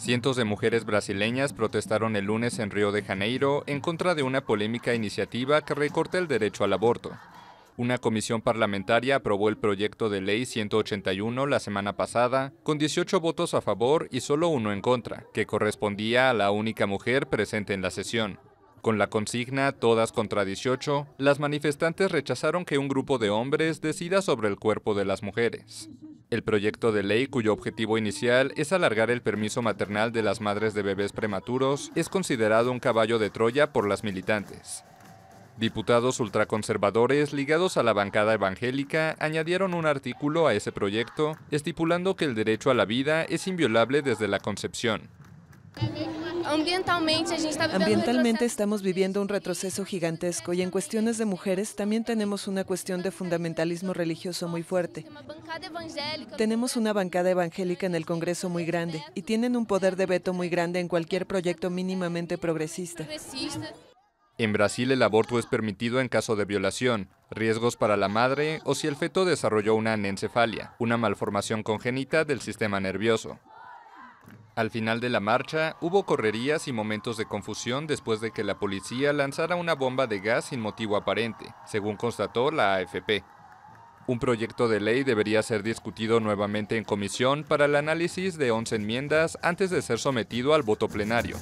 Cientos de mujeres brasileñas protestaron el lunes en Río de Janeiro en contra de una polémica iniciativa que recorta el derecho al aborto. Una comisión parlamentaria aprobó el proyecto de ley 181 la semana pasada, con 18 votos a favor y solo uno en contra, que correspondía a la única mujer presente en la sesión. Con la consigna Todas contra 18, las manifestantes rechazaron que un grupo de hombres decida sobre el cuerpo de las mujeres. El proyecto de ley, cuyo objetivo inicial es alargar el permiso maternal de las madres de bebés prematuros, es considerado un caballo de Troya por las militantes. Diputados ultraconservadores ligados a la bancada evangélica añadieron un artículo a ese proyecto estipulando que el derecho a la vida es inviolable desde la concepción ambientalmente estamos viviendo un retroceso gigantesco y en cuestiones de mujeres también tenemos una cuestión de fundamentalismo religioso muy fuerte. Tenemos una bancada evangélica en el Congreso muy grande y tienen un poder de veto muy grande en cualquier proyecto mínimamente progresista. En Brasil el aborto es permitido en caso de violación, riesgos para la madre o si el feto desarrolló una anencefalia, una malformación congénita del sistema nervioso. Al final de la marcha hubo correrías y momentos de confusión después de que la policía lanzara una bomba de gas sin motivo aparente, según constató la AFP. Un proyecto de ley debería ser discutido nuevamente en comisión para el análisis de 11 enmiendas antes de ser sometido al voto plenario.